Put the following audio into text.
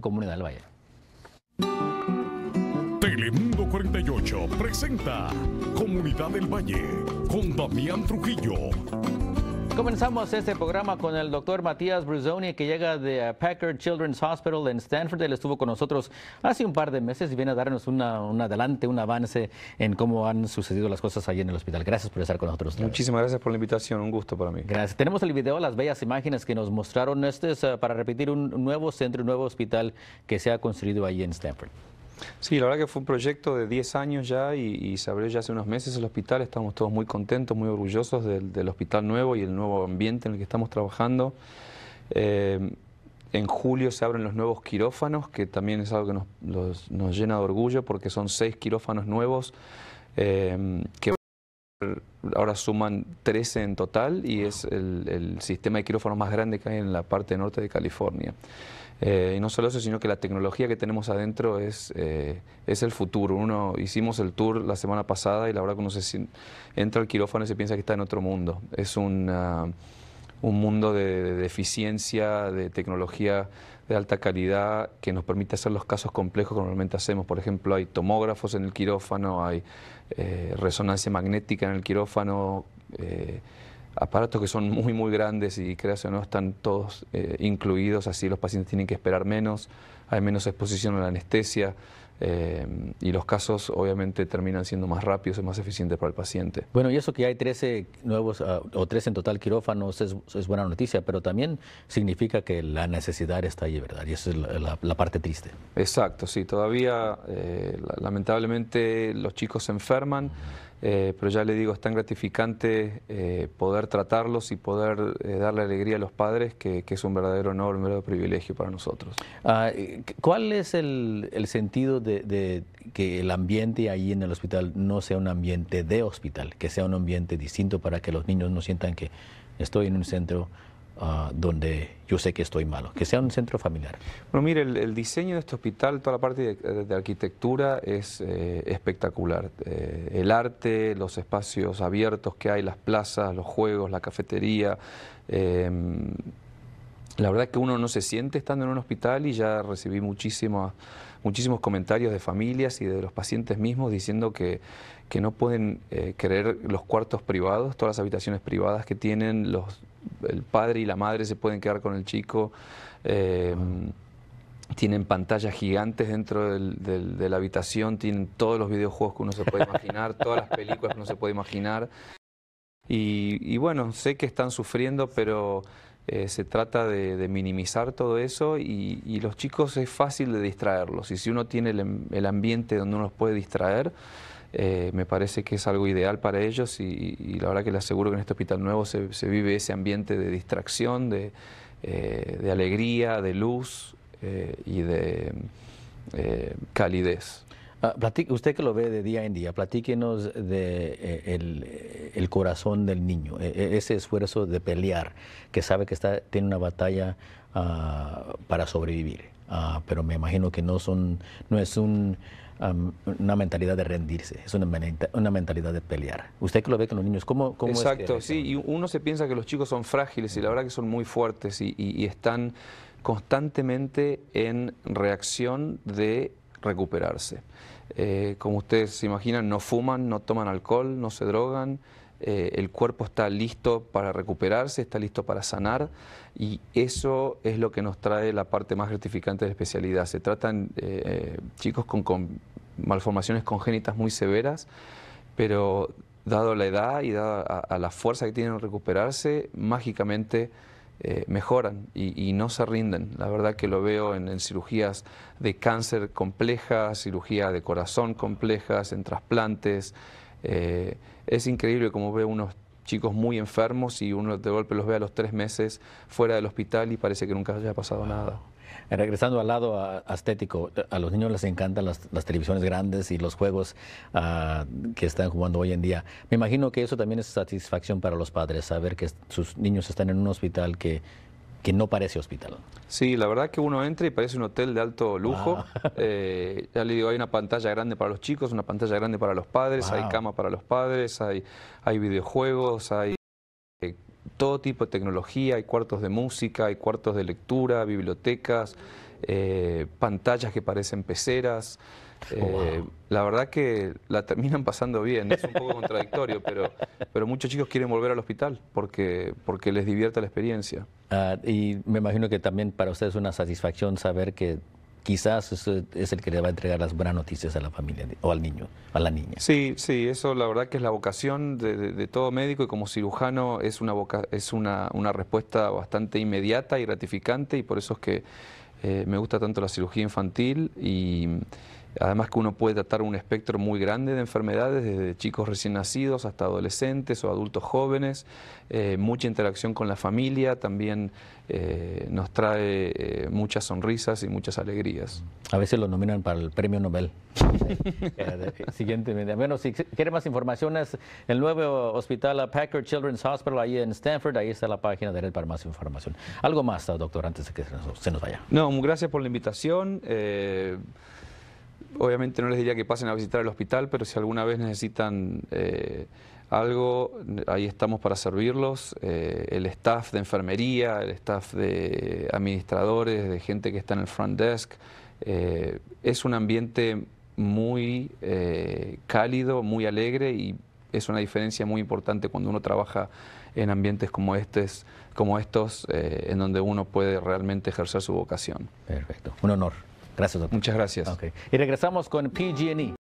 Comunidad del Valle. Telemundo 48 presenta Comunidad del Valle con Damián Trujillo Comenzamos este programa con el doctor Matías Bruzoni, que llega de eh, Packard Children's Hospital en Stanford. Él estuvo con nosotros hace un par de meses y viene a darnos un adelante, un avance en cómo han sucedido las cosas allí en el hospital. Gracias por estar con nosotros. Muchísimas gracias por la invitación, un gusto para mí. Gracias. Tenemos el video, las bellas imágenes que nos mostraron. Este es eh, para repetir un nuevo centro, un nuevo hospital que se ha construido allí en Stanford. Sí, la verdad que fue un proyecto de 10 años ya y, se abrió ya hace unos meses el hospital. Estamos todos muy contentos, muy orgullosos del, hospital nuevo y el nuevo ambiente en el que estamos trabajando. Eh, en julio se abren los nuevos quirófanos, que también es algo que nos, llena de orgullo porque son seis quirófanos nuevos eh, que ahora suman 13 en total y es el, el sistema de quirófanos más grande que hay en la parte norte de California. Eh, y no solo eso, sino que la tecnología que tenemos adentro es, eh, es el futuro. Uno hicimos el tour la semana pasada y la verdad que uno se, entra al quirófano se piensa que está en otro mundo. Es un, mundo de, eficiencia, de tecnología de alta calidad que nos permite hacer los casos complejos que normalmente hacemos. Por ejemplo, hay tomógrafos en el quirófano, hay eh, resonancia magnética en el quirófano aparatos que son muy, muy grandes y creas o no, están todos eh, incluidos, así los pacientes tienen que esperar menos, hay menos exposición a la anestesia. Eh, y los casos obviamente terminan siendo más rápidos y más eficientes para el paciente. Bueno, y eso que hay 13 nuevos ah, o 13 en total quirófanos es, buena noticia, pero también significa que la necesidad está ahí, ¿verdad? Y esa es la, parte triste. Exacto, sí, todavía eh, lamentablemente los chicos se enferman. Eh, pero ya le digo, es tan gratificante poder tratarlos y poder darle alegría a los padres, que, es un verdadero honor, un verdadero privilegio para nosotros. Ah, ¿Cuál es el, el, sentido de, que el ambiente ahí en el hospital no sea un ambiente de hospital, que sea un ambiente distinto para que los niños no sientan que estoy en un centro ah, donde yo sé que estoy malo, que sea un centro familiar. Bueno, mire, el, diseño de este hospital, toda la parte de, arquitectura es eh, espectacular. Eh, el arte, los espacios abiertos que hay, las plazas, los juegos, la cafetería. Eh, la verdad que uno no se siente estando en un hospital y ya recibí muchísimos, muchísimos comentarios de familias y de los pacientes mismos diciendo que, que no pueden creer eh, los cuartos privados, todas las habitaciones privadas que tienen, los, el padre y la madre se pueden quedar con el chico. Eh, tienen pantallas gigantes dentro del, de la habitación, tienen todos los videojuegos que uno se puede imaginar, todas las películas que uno se puede imaginar. y bueno, sé que están sufriendo, pero eh, se trata de, minimizar todo eso y, los chicos es fácil de distraerlos. Y si uno tiene el, ambiente donde uno los puede distraer, eh, me parece que es algo ideal para ellos y, la verdad que les aseguro que en este hospital nuevo se, vive ese ambiente de distracción, de eh, alegría, de luz y de calidez. Ah, usted que lo ve de día en día, platíquenos de eh, eh, el, corazón del niño, e, e, ese esfuerzo de pelear, que sabe que está, tiene una batalla ah, para sobrevivir, ah, pero me imagino que no, son, no es una mentalidad de rendirse, es una, mentalidad de pelear. Usted que lo ve con los niños, ¿cómo, cómo Exacto, sí, y uno se piensa que los chicos son frágiles y la verdad que son muy fuertes y están constantemente en reacción de recuperarse. Eh, como ustedes se imaginan, no fuman, no toman alcohol, no se drogan. Eh, el cuerpo está listo para recuperarse, está listo para sanar y eso es lo que nos trae la parte más gratificante de la especialidad. Se tratan eh, chicos con, malformaciones congénitas muy severas, pero dado la edad y dada a, la fuerza que tienen en recuperarse, mágicamente eh, mejoran y, no se rinden. La verdad que lo veo en, cirugías de cáncer complejas, cirugía de corazón complejas, en trasplantes. Eh, es increíble como ve unos chicos muy enfermos y uno de golpe los ve a los tres meses fuera del hospital y parece que nunca haya pasado nada. Regresando al lado estético, a los niños les encantan las, televisiones grandes y los juegos ah, que están jugando hoy en día. Me imagino que eso también es satisfacción para los padres, saber que sus niños están en un hospital que, que no parece hospital. Sí, la verdad que uno entra y parece un hotel de alto lujo. Ah. Eh, ya le digo, hay una pantalla grande para los chicos, una pantalla grande para los padres, hay cama para los padres, hay, hay videojuegos, hay todo tipo de tecnología, hay cuartos de música, hay cuartos de lectura, bibliotecas, eh, pantallas que parecen peceras. Eh, oh, la verdad que la terminan pasando bien, es un poco contradictorio, pero, pero muchos chicos quieren volver al hospital porque, porque les divierta la experiencia. Ah, y me imagino que también para ustedes es una satisfacción saber que quizás es el que le va a entregar las buenas noticias a la familia o al niño, a la niña. Sí, sí, eso la verdad que es la vocación de, todo médico y como cirujano es, una, es una, una, respuesta bastante inmediata y gratificante y por eso es que eh, me gusta tanto la cirugía infantil y Además que uno puede tratar un espectro muy grande de enfermedades, desde chicos recién nacidos hasta adolescentes o adultos jóvenes, eh, mucha interacción con la familia también eh, nos trae eh, muchas sonrisas y muchas alegrías. A veces lo nominan para el premio Nobel. Siguiente. Bueno, si quiere más información el nuevo hospital Packard Children's Hospital ahí en Stanford, ahí está la página de él para más información. ¿Algo más, doctor, antes de que se nos, se nos vaya? No, gracias por la invitación. Obviamente no les diría que pasen a visitar el hospital, pero si alguna vez necesitan eh, algo, ahí estamos para servirlos. Eh, el staff de enfermería, el staff de administradores, de gente que está en el front desk. Eh, es un ambiente muy cálido, muy alegre y es una diferencia muy importante cuando uno trabaja en ambientes como, como estos, en donde uno puede realmente ejercer su vocación. Perfecto, un honor. Gracias, doctor. Muchas gracias. Y regresamos con PG&E.